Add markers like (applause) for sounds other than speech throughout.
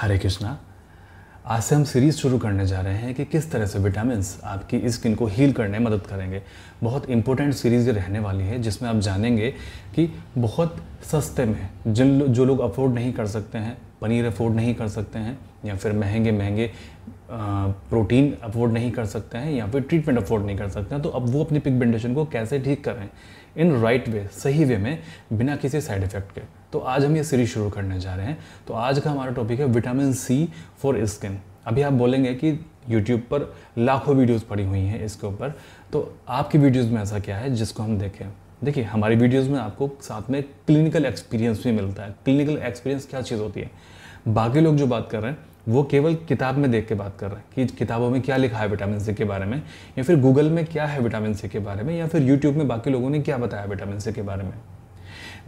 हरे कृष्णा आज से हम सीरीज़ शुरू करने जा रहे हैं कि किस तरह से विटामिन आपकी स्किन को हील करने में मदद करेंगे बहुत इंपॉर्टेंट सीरीज़ रहने वाली है जिसमें आप जानेंगे कि बहुत सस्ते में जिन जो लोग अफोर्ड नहीं कर सकते हैं पनीर अफोर्ड नहीं कर सकते हैं या फिर महंगे महंगे प्रोटीन अफोर्ड नहीं कर सकते हैं या फिर ट्रीटमेंट अफोर्ड नहीं कर सकते हैं तो अब वो अपनी पिगमेंटेशन को कैसे ठीक करें इन राइट वे सही वे में बिना किसी साइड इफ़ेक्ट के तो आज हम ये सीरीज शुरू करने जा रहे हैं तो आज का हमारा टॉपिक है विटामिन सी फॉर स्किन अभी आप बोलेंगे कि यूट्यूब पर लाखों वीडियोस पड़ी हुई हैं इसके ऊपर तो आपकी वीडियोस में ऐसा क्या है जिसको हम देखें देखिए हमारी वीडियोस में आपको साथ में क्लिनिकल एक्सपीरियंस भी मिलता है क्लिनिकल एक्सपीरियंस क्या चीज़ होती है बाकी लोग जो बात कर रहे हैं वो केवल किताब में देख के बात कर रहे हैं कि किताबों में क्या लिखा है विटामिन सी के बारे में या फिर गूगल में क्या है विटामिन सी के बारे में या फिर यूट्यूब में बाकी लोगों ने क्या बताया विटामिन सी के बारे में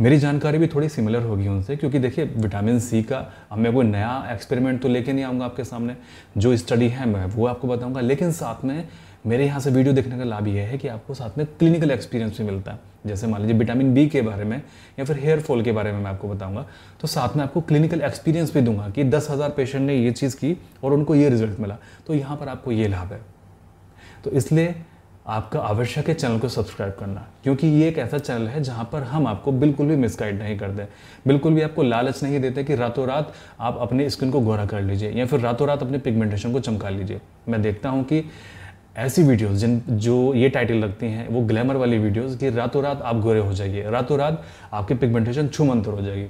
मेरी जानकारी भी थोड़ी सिमिलर होगी उनसे क्योंकि देखिए विटामिन सी का अब मैं कोई नया एक्सपेरिमेंट तो लेके नहीं आऊँगा आपके सामने जो स्टडी है मैं वो आपको बताऊँगा लेकिन साथ में मेरे यहाँ से वीडियो देखने का लाभ यह है कि आपको साथ में क्लिनिकल एक्सपीरियंस भी मिलता है जैसे मान लीजिए विटामिन बी के बारे में या फिर हेयर फॉल के बारे में मैं आपको बताऊंगा तो साथ में आपको क्लिनिकल एक्सपीरियंस भी दूंगा कि दस हज़ार पेशेंट ने ये चीज़ की और उनको ये रिजल्ट मिला तो यहाँ पर आपको ये लाभ है तो इसलिए आपका आवश्यक है चैनल को सब्सक्राइब करना क्योंकि ये एक ऐसा चैनल है जहाँ पर हम आपको बिल्कुल भी मिसगाइड नहीं करते बिल्कुल भी आपको लालच नहीं देते कि रातों रात आप अपने स्किन को गोरा कर लीजिए या फिर रातों रात अपने पिगमेंटेशन को चमका लीजिए मैं देखता हूँ कि ऐसी वीडियोस जिन जो ये टाइटल लगती हैं वो ग्लैमर वाली वीडियोस कि रातों रात आप गोरे हो जाइए रातों रात आपकी पिगमेंटेशन छुमंतर हो जाएगी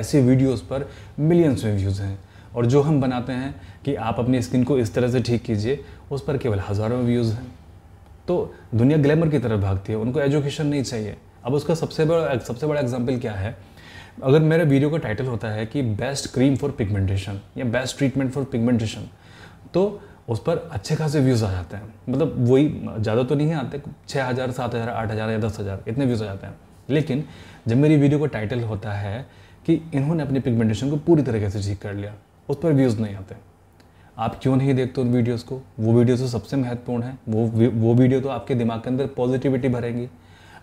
ऐसी वीडियोस पर मिलियंस में व्यूज़ हैं और जो हम बनाते हैं कि आप अपनी स्किन को इस तरह से ठीक कीजिए उस पर केवल हज़ारों व्यूज़ हैं तो दुनिया ग्लैमर की तरफ भागती है उनको एजुकेशन नहीं चाहिए अब उसका सबसे बड़ा सबसे बड़ा एग्जाम्पल क्या है अगर मेरे वीडियो का टाइटल होता है कि बेस्ट क्रीम फॉर पिगमेंटेशन या बेस्ट ट्रीटमेंट फॉर पिगमेंटेशन तो उस पर अच्छे खासे व्यूज़ आ जाते हैं मतलब वही ज़्यादा तो नहीं आते छः हज़ार सात हज़ार आठ हज़ार या दस हज़ार इतने व्यूज़ आ जाते हैं लेकिन जब मेरी वीडियो का टाइटल होता है कि इन्होंने अपनी पिगमेंटेशन को पूरी तरीके से ठीक कर लिया उस पर व्यूज़ नहीं आते आप क्यों नहीं देखते उन वीडियोस को वो वीडियोस तो सबसे महत्वपूर्ण है वो वो वीडियो तो आपके दिमाग के अंदर पॉजिटिविटी भरेंगी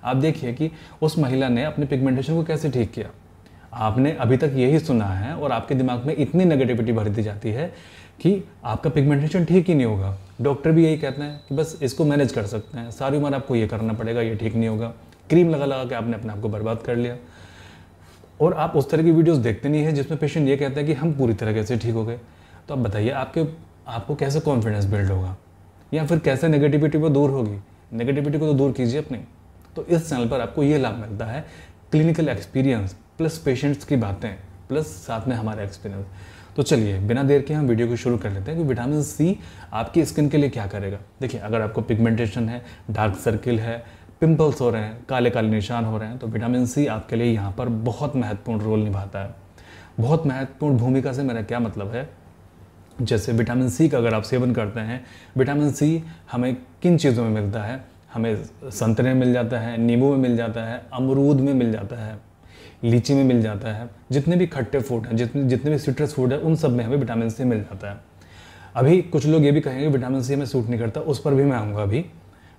आप देखिए कि उस महिला ने अपने पिगमेंटेशन को कैसे ठीक किया आपने अभी तक यही सुना है और आपके दिमाग में इतनी नेगेटिविटी भर दी जाती है कि आपका पिगमेंटेशन ठीक ही नहीं होगा डॉक्टर भी यही कहते हैं कि बस इसको मैनेज कर सकते हैं सारी उम्र आपको ये करना पड़ेगा ये ठीक नहीं होगा क्रीम लगा लगा के आपने अपने आप को बर्बाद कर लिया और आप उस तरह की वीडियोस देखते नहीं हैं जिसमें पेशेंट ये कहता है कि हम पूरी तरह से ठीक हो गए तो आप बताइए आपके आपको कैसे कॉन्फिडेंस बिल्ड होगा या फिर कैसे नेगेटिविटी को दूर होगी नेगेटिविटी को तो दूर कीजिए अपने तो इस चैनल पर आपको ये लाभ मिलता है क्लिनिकल एक्सपीरियंस प्लस पेशेंट्स की बातें प्लस साथ में हमारा एक्सपीरियंस तो चलिए बिना देर के हम वीडियो को शुरू कर लेते हैं कि विटामिन सी आपकी स्किन के लिए क्या करेगा देखिए अगर आपको पिगमेंटेशन है डार्क सर्किल है पिंपल्स हो रहे हैं काले काले निशान हो रहे हैं तो विटामिन सी आपके लिए यहाँ पर बहुत महत्वपूर्ण रोल निभाता है बहुत महत्वपूर्ण भूमिका से मेरा क्या मतलब है जैसे विटामिन सी का अगर आप सेवन करते हैं विटामिन सी हमें किन चीज़ों में मिलता है हमें संतरे में मिल जाता है नींबू में मिल जाता है अमरूद में मिल जाता है लीची में मिल जाता है जितने भी खट्टे फूड हैं जितने जितने भी सिट्रस फूड है उन सब में हमें विटामिन सी मिल जाता है अभी कुछ लोग ये भी कहेंगे विटामिन सी हमें सूट नहीं करता उस पर भी मैं आऊँगा अभी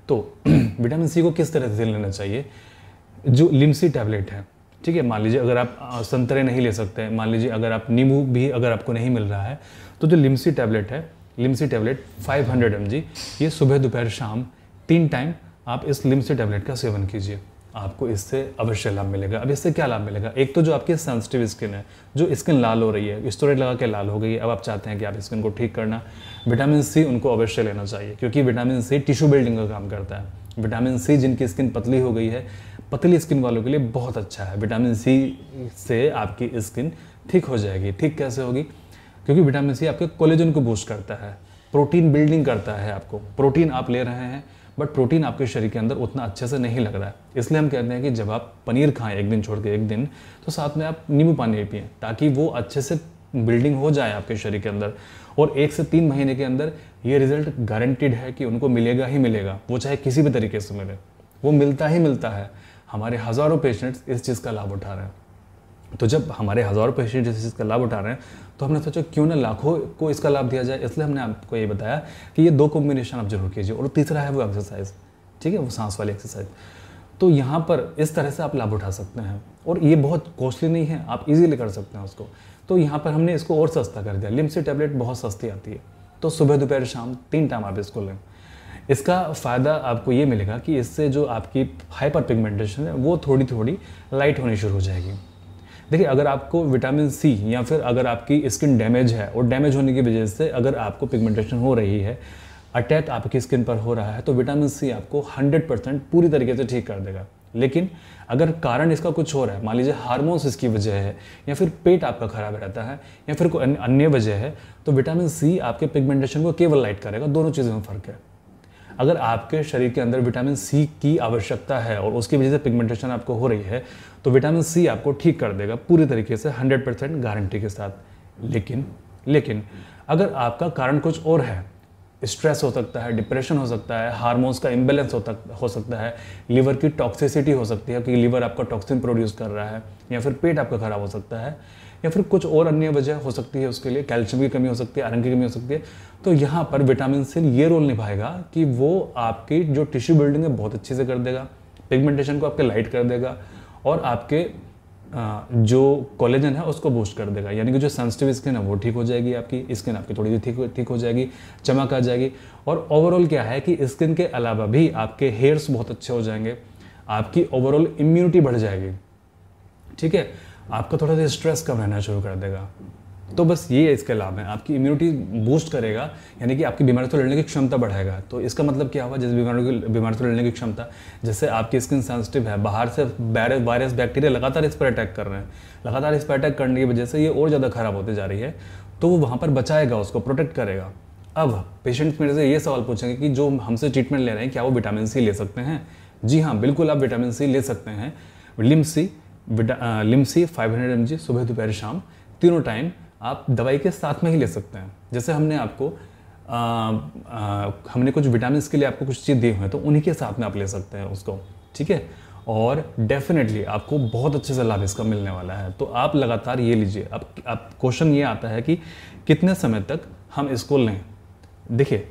तो (clears throat) विटामिन सी को किस तरह से लेना चाहिए जो लिम्सी टैबलेट है ठीक है मान लीजिए अगर आप संतरे नहीं ले सकते मान लीजिए अगर आप नींबू भी अगर आपको नहीं मिल रहा है तो जो लिम्सी टैबलेट है लिम्सी टैबलेट 500 हंड्रेड ये सुबह दोपहर शाम तीन टाइम आप इस लिम्सी टैबलेट का सेवन कीजिए आपको इससे अवश्य लाभ मिलेगा अब इससे क्या लाभ मिलेगा एक तो जो आपकी सेंसिटिव स्किन है जो स्किन लाल हो रही है स्टोरेज लगा के लाल हो गई है अब आप चाहते हैं कि आप स्किन को ठीक करना विटामिन सी उनको अवश्य लेना चाहिए क्योंकि विटामिन सी टिश्यू बिल्डिंग का काम करता है विटामिन सी जिनकी स्किन पतली हो गई है पतली स्किन वालों के लिए बहुत अच्छा है विटामिन सी से आपकी स्किन ठीक हो जाएगी ठीक कैसे होगी क्योंकि विटामिन सी आपके कोलेजन को बूस्ट करता है प्रोटीन बिल्डिंग करता है आपको प्रोटीन आप ले रहे हैं बट प्रोटीन आपके शरीर के अंदर उतना अच्छे से नहीं लग रहा है इसलिए हम कहते हैं कि जब आप पनीर खाएं एक दिन छोड़ के एक दिन तो साथ में आप नींबू पानी भी पिएं ताकि वो अच्छे से बिल्डिंग हो जाए आपके शरीर के अंदर और एक से तीन महीने के अंदर ये रिजल्ट गारंटीड है कि उनको मिलेगा ही मिलेगा वो चाहे किसी भी तरीके से मिले वो मिलता ही मिलता है हमारे हज़ारों पेशेंट्स इस चीज़ का लाभ उठा रहे हैं तो जब हमारे हज़ारों पेशेंट इस चीज़ का लाभ उठा रहे हैं तो हमने सोचा क्यों ना लाखों को इसका लाभ दिया जाए इसलिए हमने आपको ये बताया कि ये दो कॉम्बिनेशन आप जरूर कीजिए और तीसरा है वो एक्सरसाइज ठीक है वो सांस वाली एक्सरसाइज तो यहाँ पर इस तरह से आप लाभ उठा सकते हैं और ये बहुत कॉस्टली नहीं है आप इजीली कर सकते हैं उसको तो यहाँ पर हमने इसको और सस्ता कर दिया लिम्सी टैबलेट बहुत सस्ती आती है तो सुबह दोपहर शाम तीन टाइम आप इसको लें इसका फ़ायदा आपको ये मिलेगा कि इससे जो आपकी हाइपर पिगमेंटेशन है वो थोड़ी थोड़ी लाइट होनी शुरू हो जाएगी देखिए अगर आपको विटामिन सी या फिर अगर आपकी स्किन डैमेज है और डैमेज होने की वजह से अगर आपको पिगमेंटेशन हो रही है अटैक आपकी स्किन पर हो रहा है तो विटामिन सी आपको 100 परसेंट पूरी तरीके से ठीक कर देगा लेकिन अगर कारण इसका कुछ हो रहा है मान लीजिए हार्मोन्स इसकी वजह है या फिर पेट आपका खराब रहता है या फिर कोई अन्य वजह है तो विटामिन सी आपके पिगमेंटेशन को केवल लाइट करेगा दोनों चीज़ों में फ़र्क है अगर आपके शरीर के अंदर विटामिन सी की आवश्यकता है और उसकी वजह से पिगमेंटेशन आपको हो रही है तो विटामिन सी आपको ठीक कर देगा पूरी तरीके से 100 परसेंट गारंटी के साथ लेकिन लेकिन अगर आपका कारण कुछ और है स्ट्रेस हो सकता है डिप्रेशन हो सकता है हार्मोन्स का इम्बेलेंस हो, तक, हो सकता है लीवर की टॉक्सिसिटी हो सकती है क्योंकि लीवर आपका टॉक्सिन प्रोड्यूस कर रहा है या फिर पेट आपका खराब हो सकता है या फिर कुछ और अन्य वजह हो सकती है उसके लिए कैल्शियम की कमी हो सकती है आयरन की कमी हो सकती है तो यहाँ पर विटामिन सी ये रोल निभाएगा कि वो आपकी जो टिश्यू बिल्डिंग है बहुत अच्छे से कर देगा पिगमेंटेशन को आपके लाइट कर देगा और आपके जो कॉलेजन है उसको बूस्ट कर देगा यानी कि जो सेंसिटिव स्किन है वो ठीक हो जाएगी आपकी स्किन आपकी थोड़ी सी ठीक ठीक हो जाएगी चमक आ जाएगी और ओवरऑल क्या है कि स्किन के अलावा भी आपके हेयर्स बहुत अच्छे हो जाएंगे आपकी ओवरऑल इम्यूनिटी बढ़ जाएगी ठीक है आपका थोड़ा सा स्ट्रेस कम रहना शुरू कर देगा तो बस ये इसके लाभ है आपकी इम्यूनिटी बूस्ट करेगा यानी कि आपकी बीमारी से लड़ने की क्षमता बढ़ाएगा तो इसका मतलब क्या हुआ जिस बीमारी बीमारी से लड़ने की क्षमता जैसे आपकी स्किन सेंसिटिव है बाहर से वायरस वायरस बैक्टीरिया लगातार इस पर अटैक कर रहे हैं लगातार इस पर अटैक करने की वजह से ये और ज़्यादा खराब होती जा रही है तो वो वहाँ पर बचाएगा उसको प्रोटेक्ट करेगा अब पेशेंट्स मेरे से ये सवाल पूछेंगे कि जो हमसे ट्रीटमेंट ले रहे हैं क्या वो विटामिन सी ले सकते हैं जी हाँ बिल्कुल आप विटामिन सी ले सकते हैं Limcee Limcee 500 hundred M सुबह दोपहर शाम तीनों टाइम आप दवाई के साथ में ही ले सकते हैं जैसे हमने आपको आ, आ, हमने कुछ विटामिन के लिए आपको कुछ चीज़ दी हुई है तो उन्हीं के साथ में आप ले सकते हैं उसको ठीक है और डेफिनेटली आपको बहुत अच्छे से लाभ इसका मिलने वाला है तो आप लगातार ये लीजिए अब अब क्वेश्चन ये आता है कि कितने समय तक हम इसको लें देखिए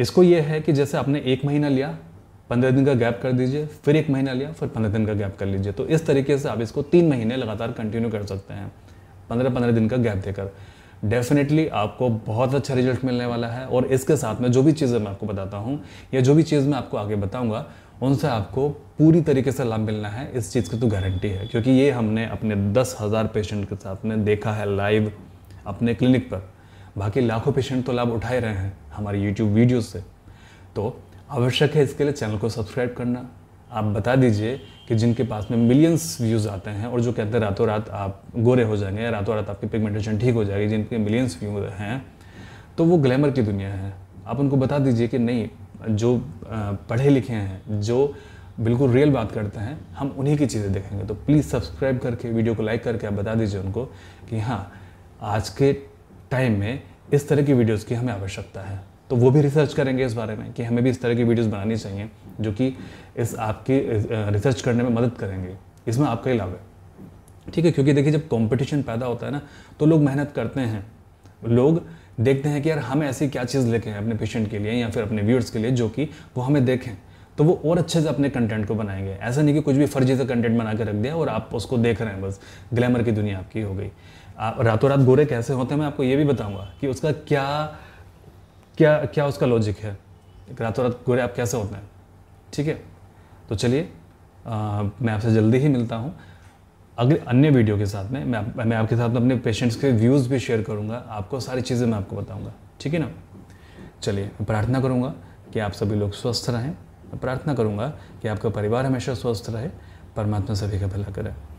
इसको ये है कि जैसे आपने एक महीना लिया पंद्रह दिन का गैप कर दीजिए फिर एक महीना लिया फिर पंद्रह दिन का गैप कर लीजिए तो इस तरीके से आप इसको तीन महीने लगातार कंटिन्यू कर सकते हैं पंद्रह पंद्रह दिन का गैप देकर डेफिनेटली आपको बहुत अच्छा रिजल्ट मिलने वाला है और इसके साथ में जो भी चीज़ें मैं आपको बताता हूँ या जो भी चीज़ मैं आपको आगे बताऊँगा उनसे आपको पूरी तरीके से लाभ मिलना है इस चीज़ की तो गारंटी है क्योंकि ये हमने अपने दस हज़ार पेशेंट के साथ में देखा है लाइव अपने क्लिनिक पर बाकी लाखों पेशेंट तो लाभ उठाए रहे हैं हमारे यूट्यूब वीडियोज़ से तो आवश्यक है इसके लिए चैनल को सब्सक्राइब करना आप बता दीजिए कि जिनके पास में मिलियंस व्यूज़ आते हैं और जो कहते हैं रातों रात आप गोरे हो जाएंगे या रातों रात आपकी पिगमेंटेशन ठीक हो जाएगी जिनके मिलियंस व्यू हैं तो वो ग्लैमर की दुनिया है आप उनको बता दीजिए कि नहीं जो पढ़े लिखे हैं जो बिल्कुल रियल बात करते हैं हम उन्हीं की चीज़ें देखेंगे तो प्लीज़ सब्सक्राइब करके वीडियो को लाइक करके आप बता दीजिए उनको कि हाँ आज के टाइम में इस तरह की वीडियोज़ की हमें आवश्यकता है तो वो भी रिसर्च करेंगे इस बारे में कि हमें भी इस तरह की वीडियोस बनानी चाहिए जो कि इस आपकी रिसर्च करने में मदद करेंगे इसमें आपका ही लाभ है ठीक है क्योंकि देखिए जब कंपटीशन पैदा होता है ना तो लोग मेहनत करते हैं लोग देखते हैं कि यार हम ऐसी क्या चीज़ लेके हैं अपने पेशेंट के लिए या फिर अपने व्यूअर्स के लिए जो कि वो हमें देखें तो वो और अच्छे से अपने कंटेंट को बनाएंगे ऐसा नहीं कि कुछ भी फर्जी से कंटेंट बना के रख दिया और आप उसको देख रहे हैं बस ग्लैमर की दुनिया आपकी हो गई आप रातों रात गोरे कैसे होते हैं मैं आपको ये भी बताऊंगा कि उसका क्या क्या क्या उसका लॉजिक है रातों रात गोरे आप कैसे होते हैं ठीक है तो चलिए मैं आपसे जल्दी ही मिलता हूँ अगले अन्य वीडियो के साथ में मैं मैं आपके साथ में अपने पेशेंट्स के व्यूज़ भी शेयर करूँगा आपको सारी चीज़ें मैं आपको बताऊँगा ठीक है ना चलिए मैं प्रार्थना करूँगा कि आप सभी लोग स्वस्थ रहें मैं प्रार्थना करूँगा कि आपका परिवार हमेशा स्वस्थ रहे परमात्मा सभी का भला करें